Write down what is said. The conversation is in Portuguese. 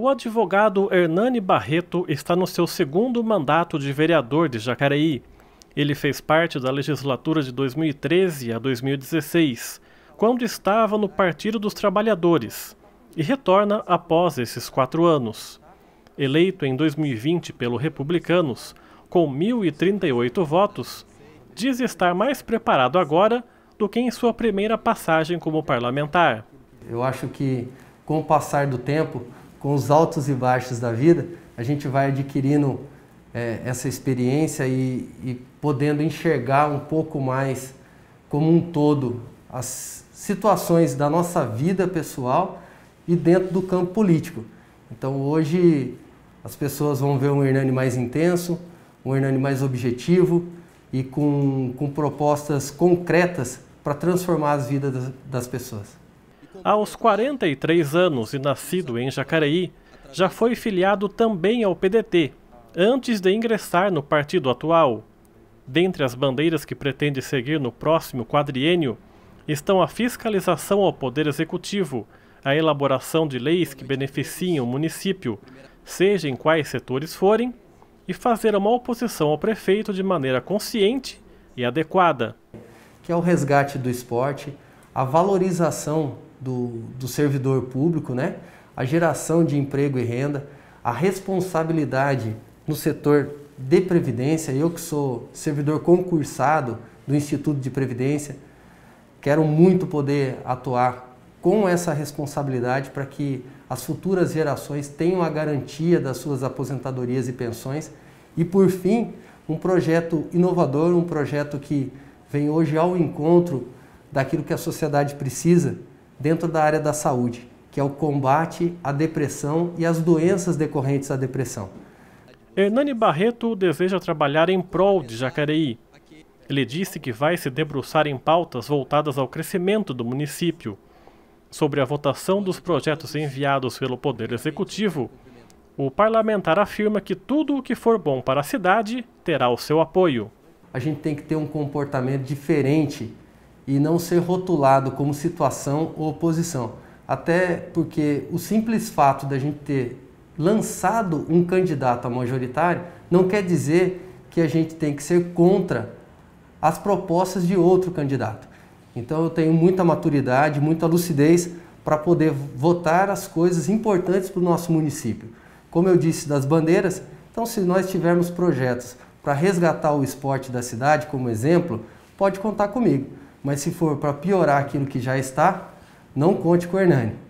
O advogado Hernani Barreto está no seu segundo mandato de vereador de Jacareí. Ele fez parte da legislatura de 2013 a 2016, quando estava no Partido dos Trabalhadores, e retorna após esses quatro anos. Eleito em 2020 pelo Republicanos, com 1.038 votos, diz estar mais preparado agora do que em sua primeira passagem como parlamentar. Eu acho que, com o passar do tempo, com os altos e baixos da vida, a gente vai adquirindo é, essa experiência e, e, podendo enxergar um pouco mais como um todo as situações da nossa vida pessoal e dentro do campo político. Então hoje as pessoas vão ver um Hernani mais intenso, um Hernani mais objetivo e com, com propostas concretas para transformar as vidas das, das pessoas aos 43 anos e nascido em Jacareí, já foi filiado também ao PDT, antes de ingressar no partido atual. Dentre as bandeiras que pretende seguir no próximo quadriênio estão a fiscalização ao Poder Executivo, a elaboração de leis que beneficiem o município, seja em quais setores forem, e fazer uma oposição ao prefeito de maneira consciente e adequada. Que é o resgate do esporte, a valorização do, do servidor público, né? a geração de emprego e renda, a responsabilidade no setor de previdência. Eu que sou servidor concursado do Instituto de Previdência, quero muito poder atuar com essa responsabilidade para que as futuras gerações tenham a garantia das suas aposentadorias e pensões. E por fim, um projeto inovador, um projeto que vem hoje ao encontro daquilo que a sociedade precisa, dentro da área da saúde, que é o combate à depressão e às doenças decorrentes à depressão. Hernani Barreto deseja trabalhar em prol de Jacareí. Ele disse que vai se debruçar em pautas voltadas ao crescimento do município. Sobre a votação dos projetos enviados pelo Poder Executivo, o parlamentar afirma que tudo o que for bom para a cidade terá o seu apoio. A gente tem que ter um comportamento diferente e não ser rotulado como situação ou oposição. Até porque o simples fato da gente ter lançado um candidato a majoritário não quer dizer que a gente tem que ser contra as propostas de outro candidato. Então eu tenho muita maturidade, muita lucidez para poder votar as coisas importantes para o nosso município. Como eu disse das bandeiras, então se nós tivermos projetos para resgatar o esporte da cidade como exemplo, pode contar comigo. Mas se for para piorar aquilo que já está, não conte com o Hernani.